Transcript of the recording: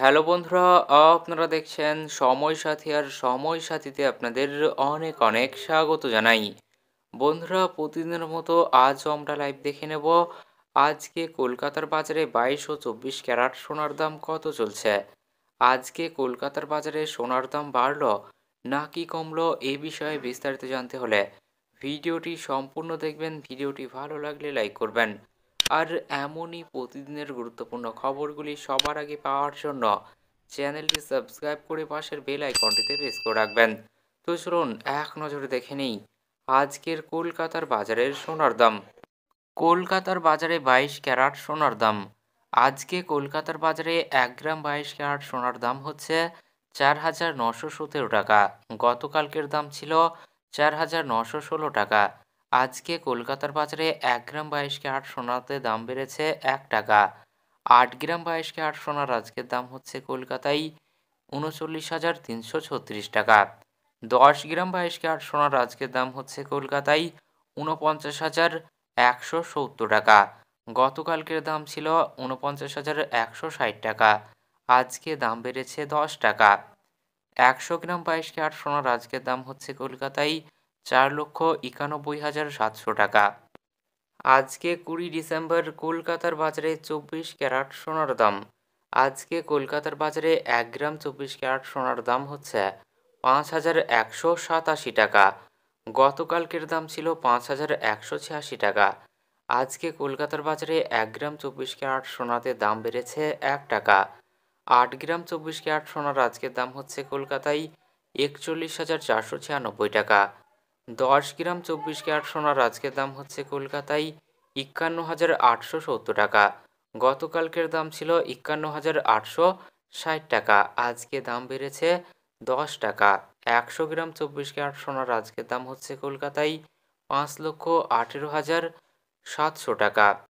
hello বন্ধুরা আপনারা দেখছেন সময় সাথী আর সময় সাথীতে আপনাদের অনেক অনেক স্বাগত জানাই বন্ধুরা প্রতিদিনের মতো আজ আমরা লাইভ দেখে নেব আজকে কলকাতার বাজারে বাইশ ও চব্বিশ ক্যারাট সোনার দাম কত চলছে আজকে কলকাতার বাজারে সোনার দাম বাড়ল নাকি কমল এ বিষয়ে বিস্তারিত জানতে হলে ভিডিওটি সম্পূর্ণ দেখবেন ভিডিওটি ভালো লাগলে লাইক করবেন আর এমনই প্রতিদিনের গুরুত্বপূর্ণ খবরগুলি সবার আগে পাওয়ার জন্য চ্যানেলটি সাবস্ক্রাইব করে পাশের বেল আইকনটিতে প্রেস করে রাখবেন তো চলুন এক নজরে দেখে নেই আজকের কলকাতার বাজারের সোনার দাম কলকাতার বাজারে বাইশ ক্যারাট সোনার দাম আজকে কলকাতার বাজারে এক গ্রাম বাইশ ক্যারাট সোনার দাম হচ্ছে চার হাজার নশো সতেরো টাকা গতকালকের দাম ছিল চার হাজার নশো ষোলো টাকা আজকে কলকাতার বাজারে এক গ্রাম বাইশ আট সোনাতে দাম বেড়েছে এক টাকা আট গ্রাম বাইশ আট সোনার আজকের দাম হচ্ছে কলকাতায় উনচল্লিশ হাজার তিনশো ছত্রিশ টাকা দশ গ্রাম বাইশ আট সোনার আজকের দাম হচ্ছে কলকাতায় উনপঞ্চাশ হাজার একশো সত্তর টাকা গতকালকের দাম ছিল উনপঞ্চাশ হাজার একশো ষাট টাকা আজকে দাম বেড়েছে দশ টাকা একশো গ্রাম বাইশ আট সোনার আজকের দাম হচ্ছে কলকাতায় চার লক্ষ একানব্বই হাজার সাতশো টাকা আজকে কুড়ি ডিসেম্বর কলকাতার বাজারে চব্বিশ ক্যারাট সোনার দাম আজকে কলকাতার বাজারে এক গ্রাম চব্বিশ ক্যারাট সোনার দাম হচ্ছে পাঁচ হাজার একশো সাতাশি টাকা গতকালকের দাম ছিল পাঁচ হাজার একশো ছিয়াশি টাকা আজকে কলকাতার বাজারে এক গ্রাম চব্বিশ ক্যারাট সোনাতে দাম বেড়েছে এক টাকা আট গ্রাম চব্বিশ ক্যারাট সোনার আজকের দাম হচ্ছে কলকাতায় একচল্লিশ হাজার চারশো ছিয়ানব্বই টাকা দশ গ্রাম চব্বিশ ক্যারেট সোনার আজকের দাম হচ্ছে কলকাতায় একান্ন হাজার আটশো সত্তর টাকা গতকালকের দাম ছিল একান্ন হাজার আটশো ষাট টাকা আজকে দাম বেড়েছে দশ টাকা একশো গ্রাম চব্বিশ ক্যারেট সোনার আজকের দাম হচ্ছে কলকাতায় পাঁচ লক্ষ আঠেরো হাজার সাতশো টাকা